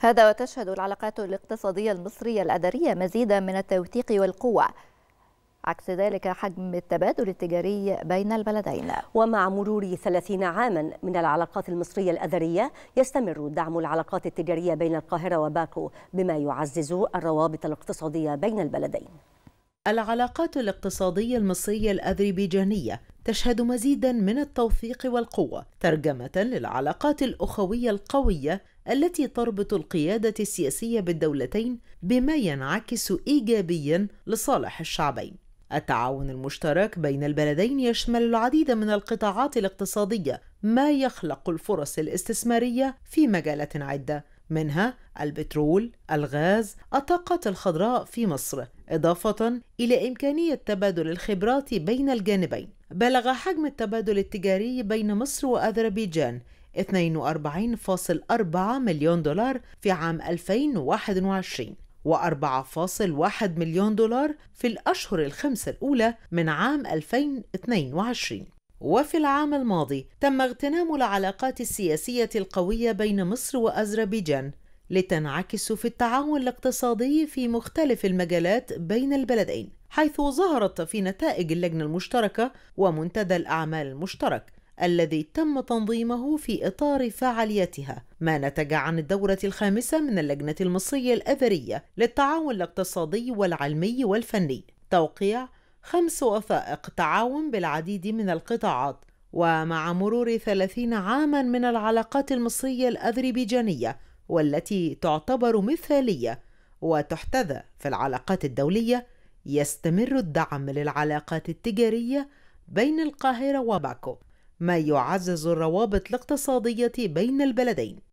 هذا وتشهد العلاقات الاقتصادية المصرية الأدرية مزيدا من التوثيق والقوة عكس ذلك حجم التبادل التجاري بين البلدين ومع مرور 30 عاما من العلاقات المصرية الأذرية يستمر دعم العلاقات التجارية بين القاهرة وباكو بما يعزز الروابط الاقتصادية بين البلدين العلاقات الاقتصادية المصرية الأذربيجانية تشهد مزيدا من التوثيق والقوة ترجمة للعلاقات الأخوية القوية التي تربط القيادة السياسية بالدولتين بما ينعكس إيجابيًا لصالح الشعبين. التعاون المشترك بين البلدين يشمل العديد من القطاعات الاقتصادية، ما يخلق الفرص الاستثمارية في مجالات عدة، منها البترول، الغاز، الطاقة الخضراء في مصر، إضافة إلى إمكانية تبادل الخبرات بين الجانبين. بلغ حجم التبادل التجاري بين مصر وأذربيجان 42.4 مليون دولار في عام 2021 و4.1 مليون دولار في الأشهر الخمسة الأولى من عام 2022 وفي العام الماضي تم اغتنام العلاقات السياسية القوية بين مصر وأذربيجان لتنعكس في التعاون الاقتصادي في مختلف المجالات بين البلدين حيث ظهرت في نتائج اللجنة المشتركة ومنتدى الأعمال المشترك الذي تم تنظيمه في إطار فعاليتها ما نتج عن الدورة الخامسة من اللجنة المصرية الأثرية للتعاون الاقتصادي والعلمي والفني توقيع خمس وثائق تعاون بالعديد من القطاعات ومع مرور ثلاثين عاما من العلاقات المصرية الأذربيجانية والتي تعتبر مثالية وتحتذى في العلاقات الدولية يستمر الدعم للعلاقات التجارية بين القاهرة وباكو ما يعزز الروابط الاقتصادية بين البلدين